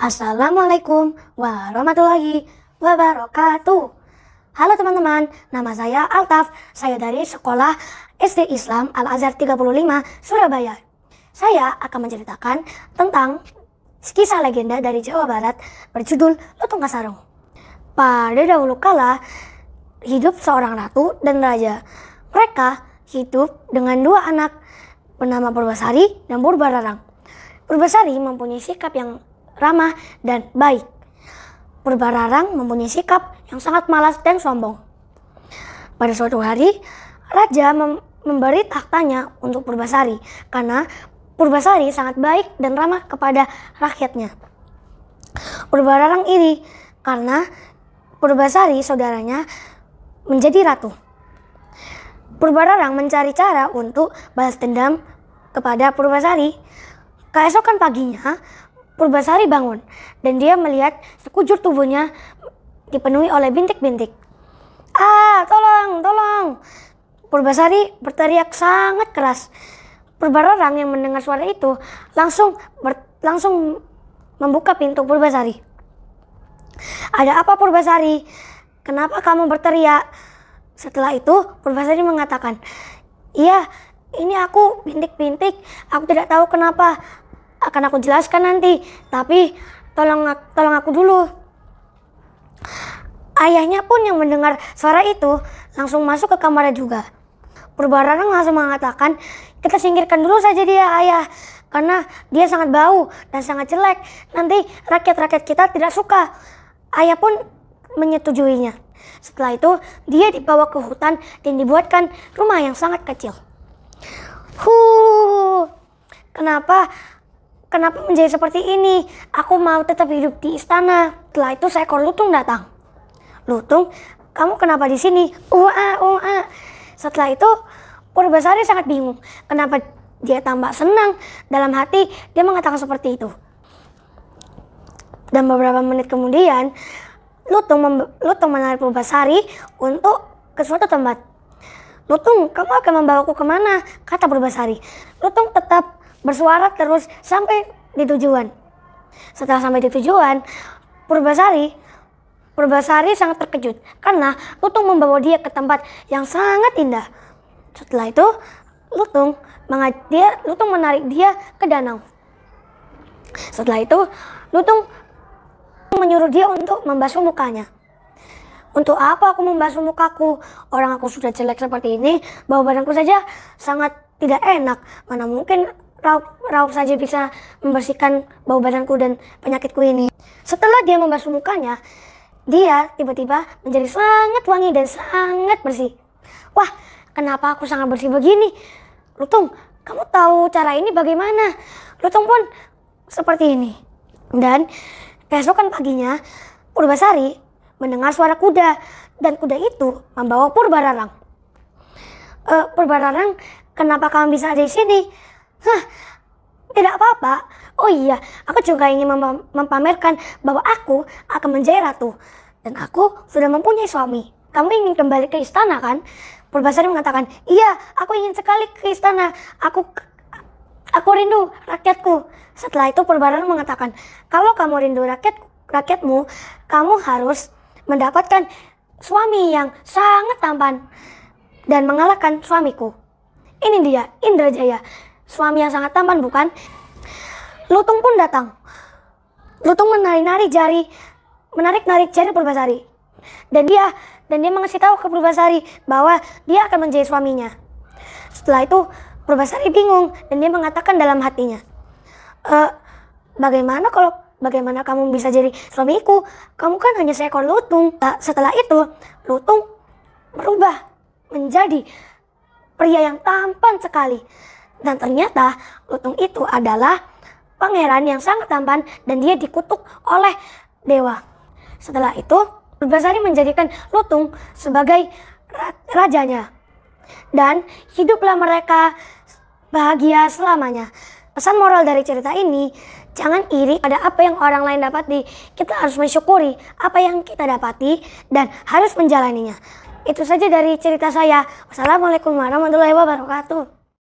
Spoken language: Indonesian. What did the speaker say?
Assalamualaikum warahmatullahi wabarakatuh. Halo teman-teman, nama saya Altaf. Saya dari Sekolah SD Islam Al-Azhar 35, Surabaya. Saya akan menceritakan tentang kisah legenda dari Jawa Barat berjudul Lutung Kasarung. Pada dahulu kala, hidup seorang ratu dan raja. Mereka hidup dengan dua anak bernama Purbasari dan Purbararang. Purbasari mempunyai sikap yang ramah, dan baik. Purbararang mempunyai sikap yang sangat malas dan sombong. Pada suatu hari, Raja mem memberi tahtanya untuk Purbasari karena Purbasari sangat baik dan ramah kepada rakyatnya. Purbararang iri karena Purbasari saudaranya menjadi ratu. Purbararang mencari cara untuk balas dendam kepada Purbasari. Keesokan paginya, Purbasari bangun dan dia melihat sekujur tubuhnya dipenuhi oleh bintik-bintik. Ah, tolong, tolong. Purbasari berteriak sangat keras. Purbararang yang mendengar suara itu langsung ber, langsung membuka pintu Purbasari. Ada apa Purbasari? Kenapa kamu berteriak? Setelah itu Purbasari mengatakan, "Iya, ini aku bintik-bintik, aku tidak tahu kenapa akan aku jelaskan nanti. Tapi tolong tolong aku dulu. Ayahnya pun yang mendengar suara itu langsung masuk ke kamarnya juga. Purbarana langsung mengatakan, kita singkirkan dulu saja dia ayah, karena dia sangat bau dan sangat jelek. Nanti rakyat-rakyat kita tidak suka. Ayah pun menyetujuinya. Setelah itu, dia dibawa ke hutan dan dibuatkan rumah yang sangat kecil. Huh, kenapa Kenapa menjadi seperti ini? Aku mau tetap hidup di istana. Setelah itu seekor lutung datang. Lutung, kamu kenapa di sini? Ua, ua. Setelah itu, Purbasari sangat bingung. Kenapa dia tambah senang? Dalam hati, dia mengatakan seperti itu. Dan beberapa menit kemudian, Lutung, Lutung menarik Purbasari untuk ke suatu tempat. Lutung, kamu akan membawaku kemana? Kata Purbasari. Lutung tetap bersuara terus sampai di tujuan. Setelah sampai di tujuan, Purbasari Purbasari sangat terkejut karena Lutung membawa dia ke tempat yang sangat indah. Setelah itu, Lutung mengaj dia Lutung menarik dia ke danau. Setelah itu, Lutung menyuruh dia untuk membasuh mukanya. Untuk apa aku membasuh mukaku? Orang aku sudah jelek seperti ini, bau badanku saja sangat tidak enak. Mana mungkin Raup, Raup saja bisa membersihkan bau badanku dan penyakitku ini. Setelah dia membasuh mukanya, dia tiba-tiba menjadi sangat wangi dan sangat bersih. Wah, kenapa aku sangat bersih begini? Lutung, kamu tahu cara ini bagaimana? Lutung pun seperti ini. Dan keesokan paginya, Purbasari mendengar suara kuda dan kuda itu membawa Purbararang. E, Purbararang, kenapa kamu bisa ada di sini? Hah, tidak eh, apa-apa. Oh iya, aku juga ingin mem mempamerkan bahwa aku akan menjadi ratu. Dan aku sudah mempunyai suami. Kamu ingin kembali ke istana kan? Purbasari mengatakan, iya, aku ingin sekali ke istana. Aku aku rindu rakyatku. Setelah itu Purbasari mengatakan, kalau kamu rindu rakyat rakyatmu, kamu harus mendapatkan suami yang sangat tampan dan mengalahkan suamiku. Ini dia, Indrajaya suami yang sangat tampan bukan? Lutung pun datang. Lutung menari-nari jari, menarik-narik jari Purbasari. Dan dia dan dia mengasih tahu ke Purbasari bahwa dia akan menjadi suaminya. Setelah itu Purbasari bingung dan dia mengatakan dalam hatinya, e, bagaimana kalau bagaimana kamu bisa jadi suamiku? Kamu kan hanya seekor lutung. E, setelah itu lutung berubah menjadi pria yang tampan sekali. Dan ternyata Lutung itu adalah pangeran yang sangat tampan dan dia dikutuk oleh dewa. Setelah itu, Berbasari menjadikan Lutung sebagai rajanya. Dan hiduplah mereka bahagia selamanya. Pesan moral dari cerita ini, jangan iri pada apa yang orang lain dapati. Kita harus mensyukuri apa yang kita dapati dan harus menjalaninya. Itu saja dari cerita saya. Wassalamualaikum warahmatullahi wabarakatuh.